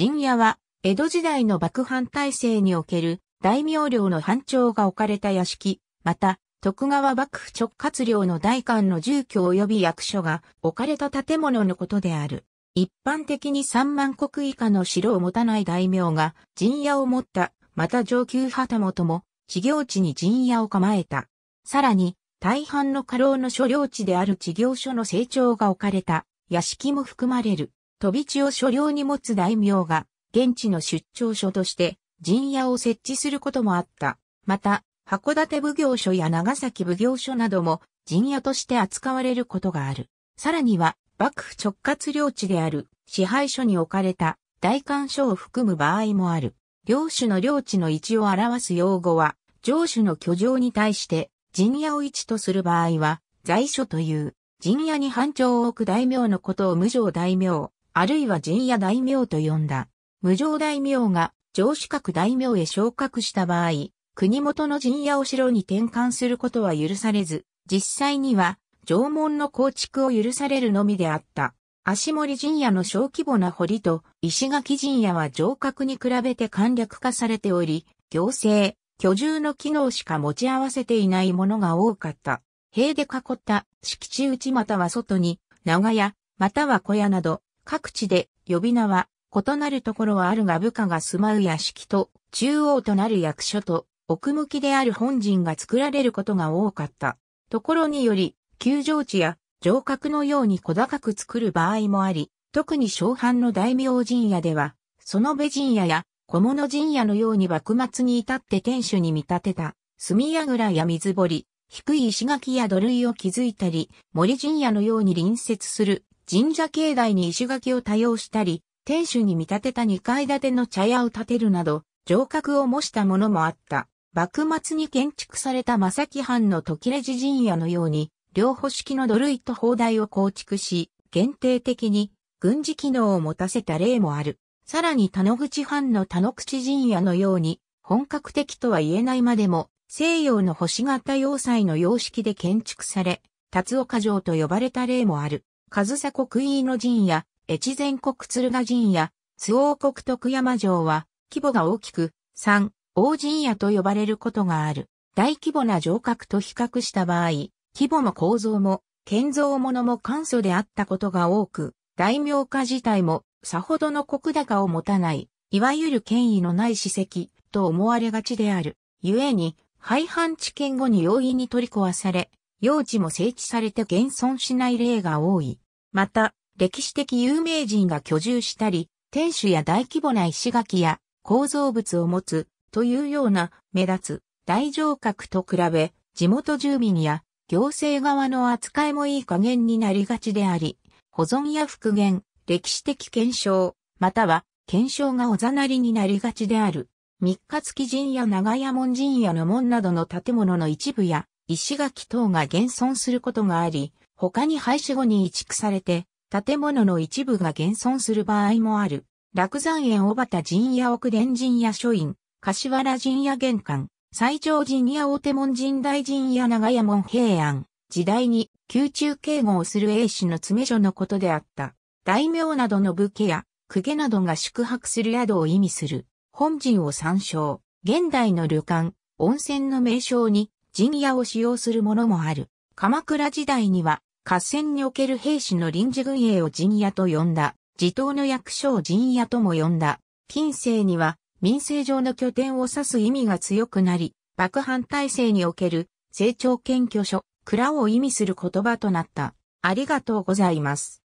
陣屋は、江戸時代の幕藩体制における大名領の藩長が置かれた屋敷、また、徳川幕府直轄領の大官の住居及び役所が置かれた建物のことである。一般的に3万国以下の城を持たない大名が陣屋を持った、また上級旗本も、地業地に陣屋を構えた。さらに、大半の家老の所領地である地業所の成長が置かれた、屋敷も含まれる。飛び地を所領に持つ大名が、現地の出張所として陣屋を設置することもあった。また、函館奉行所や長崎奉行所なども陣屋として扱われることがある。さらには、幕府直轄領地である支配所に置かれた大官所を含む場合もある。領主の領地の位置を表す用語は、上主の居城に対して陣屋を位置とする場合は、在所という、陣屋に班長を置く大名のことを無常大名、あるいは陣屋大名と呼んだ。無常大名が上司閣大名へ昇格した場合、国元の陣屋を城に転換することは許されず、実際には城門の構築を許されるのみであった。足森陣屋の小規模な堀と石垣陣屋は城郭に比べて簡略化されており、行政、居住の機能しか持ち合わせていないものが多かった。塀で囲った敷地内または外に、長屋、または小屋など、各地で呼び名は異なるところはあるが部下が住まう屋敷と中央となる役所と奥向きである本陣が作られることが多かった。ところにより、球場地や城郭のように小高く作る場合もあり、特に小藩の大名陣屋では、その部陣屋や小物陣屋のように幕末に至って天守に見立てた、屋倉や水堀、低い石垣や土塁を築いたり、森陣屋のように隣接する神社境内に石垣を多用したり、天守に見立てた2階建ての茶屋を建てるなど、城郭を模したものもあった。幕末に建築された正木藩の時レジ陣屋のように、両保式の土塁と砲台を構築し、限定的に軍事機能を持たせた例もある。さらに田野口藩の田野口陣屋のように、本格的とは言えないまでも、西洋の星型要塞の様式で建築され、達岡城と呼ばれた例もある。上国杭の陣や、越前国鶴ヶ陣や、周王国徳山城は、規模が大きく、三、大陣屋と呼ばれることがある。大規模な城郭と比較した場合、規模も構造も、建造物も簡素であったことが多く、大名家自体も、さほどの国高を持たない、いわゆる権威のない史跡、と思われがちである。故に、廃藩置県後に容易に取り壊され、用地も整地されて現存しない例が多い。また、歴史的有名人が居住したり、天守や大規模な石垣や構造物を持つというような目立つ大城郭と比べ、地元住民や行政側の扱いもいい加減になりがちであり、保存や復元、歴史的検証、または検証がおざなりになりがちである。三日月陣や長屋門陣やの門などの建物の一部や、石垣等が現存することがあり、他に廃止後に移築されて、建物の一部が現存する場合もある。落山園小畑陣屋奥伝陣屋書院、柏原陣屋玄関、西条陣屋大手門陣大陣屋長屋門平安、時代に宮中警護をする英氏の詰所のことであった。大名などの武家や、公家などが宿泊する宿を意味する。本陣を参照。現代の旅館、温泉の名称に、陣屋を使用するものもある。鎌倉時代には、合戦における兵士の臨時軍営を陣屋と呼んだ、地頭の役所を陣屋とも呼んだ。近世には、民政上の拠点を指す意味が強くなり、幕藩体制における、成長検挙所、蔵を意味する言葉となった。ありがとうございます。